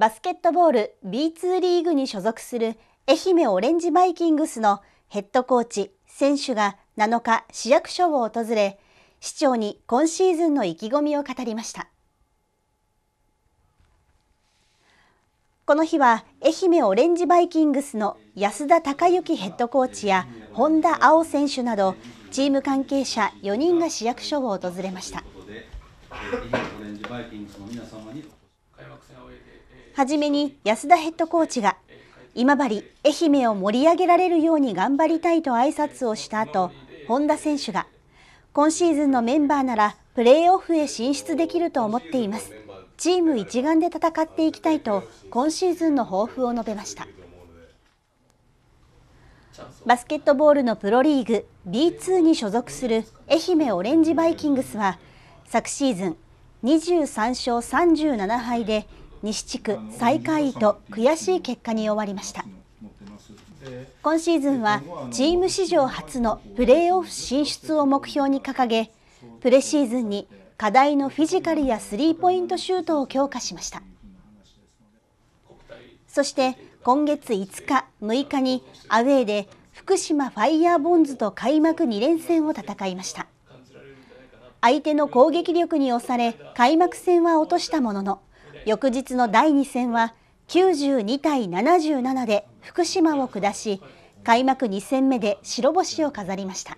バスケットボール B2 リーグに所属する愛媛オレンジバイキングスのヘッドコーチ、選手が7日市役所を訪れ、市長に今シーズンの意気込みを語りました。この日は愛媛オレンジバイキングスの安田隆之ヘッドコーチや本田青選手などチーム関係者4人が市役所を訪れました。はじめに安田ヘッドコーチが今治、愛媛を盛り上げられるように頑張りたいと挨拶をした後、本田選手が今シーズンのメンバーならプレーオフへ進出できると思っています。チーム一丸で戦っていきたいと今シーズンの抱負を述べました。バスケットボールのプロリーグ B2 に所属する愛媛オレンジバイキングスは昨シーズン23勝37敗で西地区最下位と悔しい結果に終わりました今シーズンはチーム史上初のプレーオフ進出を目標に掲げプレシーズンに課題のフィジカルやスリーポイントシュートを強化しましたそして今月5日6日にアウェーで福島ファイヤーボンズと開幕2連戦を戦いました。相手の攻撃力に押され開幕戦は落としたものの翌日の第2戦は92対77で福島を下し開幕2戦目で白星を飾りました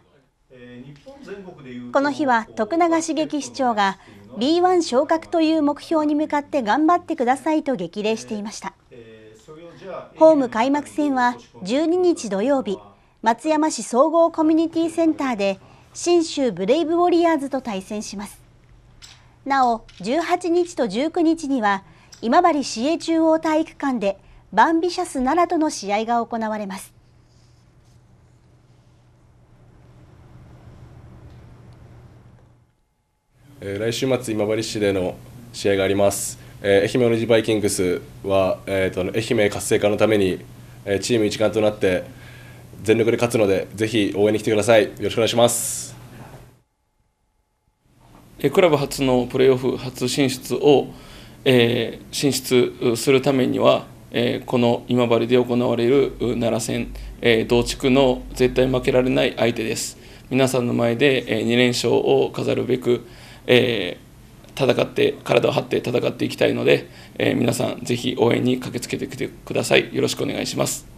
この日は徳永茂樹市長が B1 昇格という目標に向かって頑張ってくださいと激励していましたホーム開幕戦は12日土曜日松山市総合コミュニティセンターで信州ブレイブウォリアーズと対戦しますなお18日と19日には今治市営中央体育館でバンビシャス奈良との試合が行われます来週末今治市での試合があります、えー、愛媛オレンジバイキングスは、えーと、と愛媛活性化のために、えー、チーム一丸となって全力で勝つのでぜひ応援に来てくださいよろしくお願いしますクラブ初のプレーオフ初進出を、えー、進出するためには、えー、この今治で行われる奈良戦、えー、同地区の絶対負けられない相手です皆さんの前で、え2連勝を飾るべく、え戦って体を張って戦っていきたいので、え皆さんぜひ応援に駆けつけてきてくださいよろしくお願いします